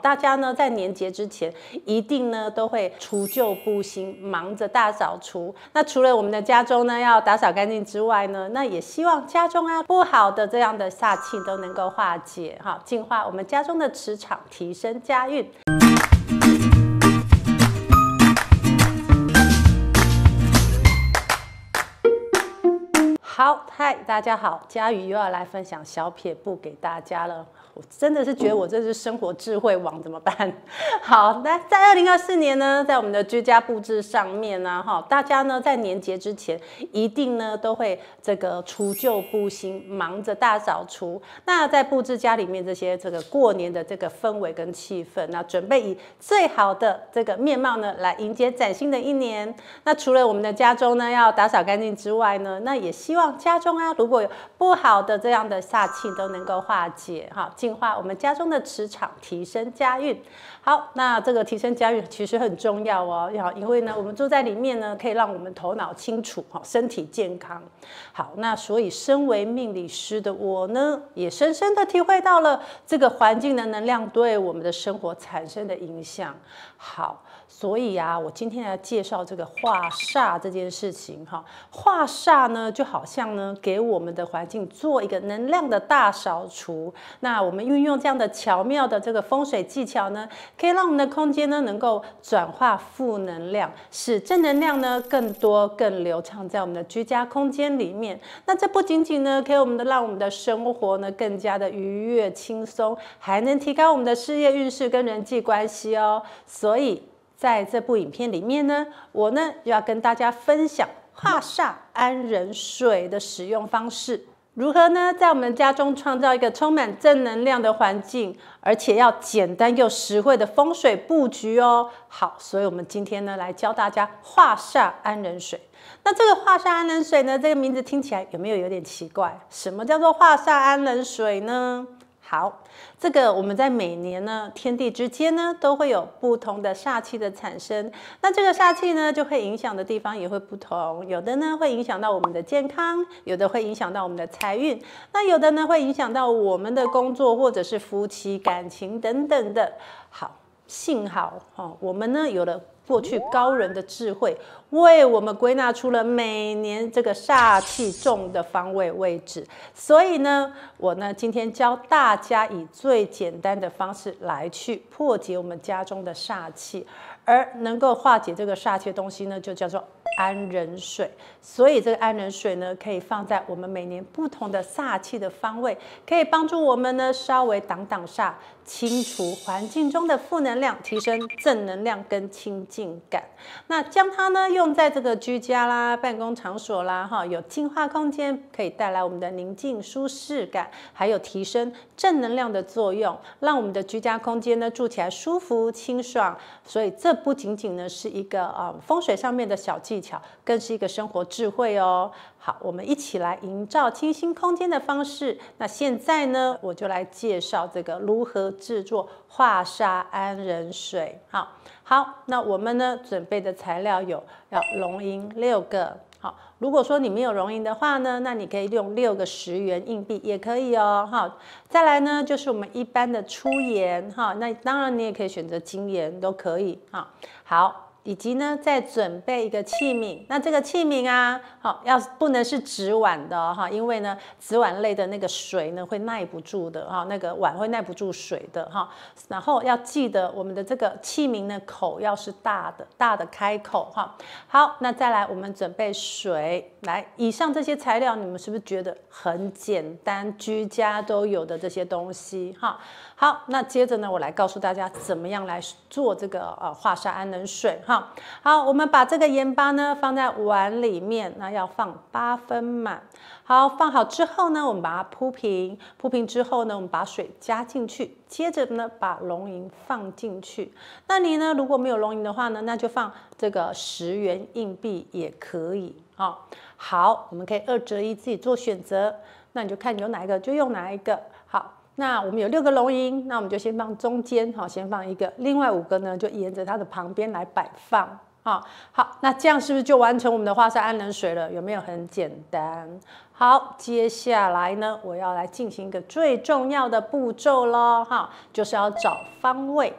大家呢在年节之前，一定呢都会除旧布新，忙着大扫除。那除了我们的家中呢要打扫干净之外呢，那也希望家中啊不好的这样的煞气都能够化解哈，净化我们家中的磁场，提升家运。好，嗨，大家好，佳宇又要来分享小撇步给大家了。我真的是觉得我这是生活智慧王怎么办？好，来，在二零二四年呢，在我们的居家布置上面呢，哈，大家呢在年节之前一定呢都会这个除旧布新，忙着大扫除。那在布置家里面这些这个过年的这个氛围跟气氛那准备以最好的这个面貌呢来迎接崭新的一年。那除了我们的家中呢要打扫干净之外呢，那也希望。家中啊，如果有不好的这样的煞气都能够化解哈，净化我们家中的磁场，提升家运。好，那这个提升家运其实很重要哦，要因为呢，我们住在里面呢，可以让我们头脑清楚哈，身体健康。好，那所以身为命理师的我呢，也深深的体会到了这个环境的能量对我们的生活产生的影响。好，所以啊，我今天来介绍这个化煞这件事情哈，化煞呢，就好像。这样呢，给我们的环境做一个能量的大扫除。那我们运用这样的巧妙的这个风水技巧呢，可以让我们的空间呢能够转化负能量，使正能量呢更多、更流畅在我们的居家空间里面。那这不仅仅呢，给我们的让我们的生活呢更加的愉悦、轻松，还能提高我们的事业运势跟人际关系哦。所以在这部影片里面呢，我呢要跟大家分享。化煞安人水的使用方式如何呢？在我们家中创造一个充满正能量的环境，而且要简单又实惠的风水布局哦。好，所以我们今天呢，来教大家化煞安人水。那这个化煞安人水呢，这个名字听起来有没有有点奇怪？什么叫做化煞安人水呢？好，这个我们在每年呢，天地之间呢，都会有不同的煞气的产生。那这个煞气呢，就会影响的地方也会不同，有的呢会影响到我们的健康，有的会影响到我们的财运，那有的呢会影响到我们的工作或者是夫妻感情等等的。好，幸好哦，我们呢有了。过去高人的智慧为我们归纳出了每年这个煞气重的方位位置，所以呢，我呢今天教大家以最简单的方式来去破解我们家中的煞气，而能够化解这个煞气的东西呢，就叫做。安人水，所以这个安人水呢，可以放在我们每年不同的煞气的方位，可以帮助我们呢稍微挡挡煞，清除环境中的负能量，提升正能量跟清净感。那将它呢用在这个居家啦、办公场所啦，哈，有净化空间，可以带来我们的宁静舒适感，还有提升正能量的作用，让我们的居家空间呢住起来舒服清爽。所以这不仅仅呢是一个啊风水上面的小。技巧更是一个生活智慧哦。好，我们一起来营造清新空间的方式。那现在呢，我就来介绍这个如何制作化沙安人水。好，好，那我们呢准备的材料有要龙银六个。好，如果说你没有龙银的话呢，那你可以用六个十元硬币也可以哦。好，再来呢就是我们一般的粗盐。哈，那当然你也可以选择精盐都可以。哈，好。以及呢，再准备一个器皿。那这个器皿啊，好，要不能是纸碗的哈，因为呢，纸碗类的那个水呢会耐不住的哈，那个碗会耐不住水的哈。然后要记得我们的这个器皿的口要是大的，大的开口哈。好，那再来，我们准备水来。以上这些材料，你们是不是觉得很简单？居家都有的这些东西哈。好，那接着呢，我来告诉大家怎么样来做这个呃，化沙安能水。好，好，我们把这个盐巴呢放在碗里面，那要放八分满。好，放好之后呢，我们把它铺平，铺平之后呢，我们把水加进去，接着呢，把龙银放进去。那你呢，如果没有龙银的话呢，那就放这个十元硬币也可以哦。好，我们可以二折一自己做选择，那你就看有哪一个就用哪一个。好。那我们有六个龙吟，那我们就先放中间，好，先放一个，另外五个呢就沿着它的旁边来摆放，啊，好，那这样是不是就完成我们的花山安能水了？有没有很简单？好，接下来呢，我要来进行一个最重要的步骤喽，哈，就是要找方位。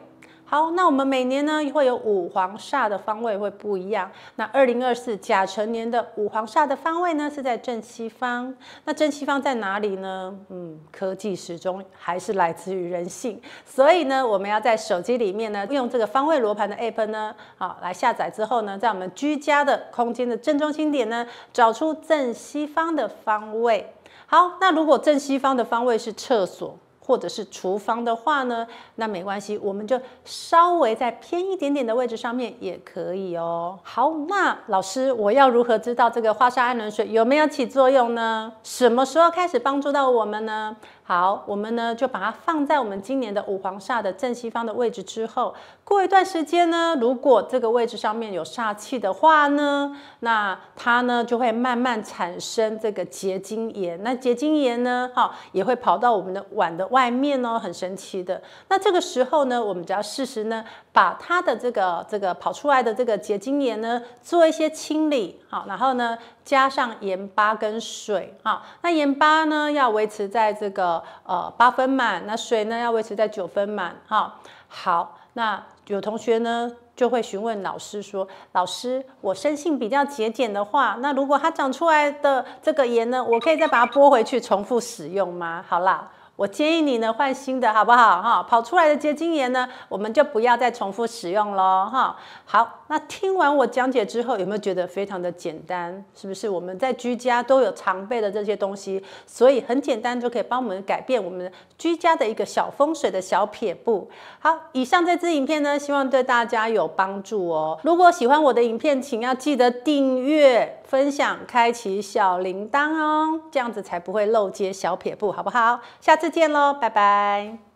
好，那我们每年呢会有五黄煞的方位会不一样。那二零二四甲辰年的五黄煞的方位呢是在正西方。那正西方在哪里呢？嗯，科技始终还是来自于人性，所以呢，我们要在手机里面呢用这个方位罗盘的 app 呢，好来下载之后呢，在我们居家的空间的正中心点呢找出正西方的方位。好，那如果正西方的方位是厕所。或者是厨房的话呢，那没关系，我们就稍微在偏一点点的位置上面也可以哦。好，那老师，我要如何知道这个花沙氨纶水有没有起作用呢？什么时候开始帮助到我们呢？好，我们呢就把它放在我们今年的五黄煞的正西方的位置之后，过一段时间呢，如果这个位置上面有煞气的话呢，那它呢就会慢慢产生这个结晶盐。那结晶盐呢，哈，也会跑到我们的碗的外面哦，很神奇的。那这个时候呢，我们只要适时呢，把它的这个这个跑出来的这个结晶盐呢，做一些清理，好，然后呢。加上盐巴跟水，哈，那盐巴呢要维持在这个呃八分满，那水呢要维持在九分满，哈。好，那有同学呢就会询问老师说，老师，我生性比较节俭的话，那如果它长出来的这个盐呢，我可以再把它拨回去重复使用吗？好啦。我建议你呢换新的，好不好？哈，跑出来的结晶盐呢，我们就不要再重复使用喽，哈。好，那听完我讲解之后，有没有觉得非常的简单？是不是我们在居家都有常备的这些东西，所以很简单就可以帮我们改变我们居家的一个小风水的小撇步。好，以上这支影片呢，希望对大家有帮助哦。如果喜欢我的影片，请要记得订阅、分享、开启小铃铛哦，这样子才不会漏接小撇步，好不好？下。再见喽，拜拜。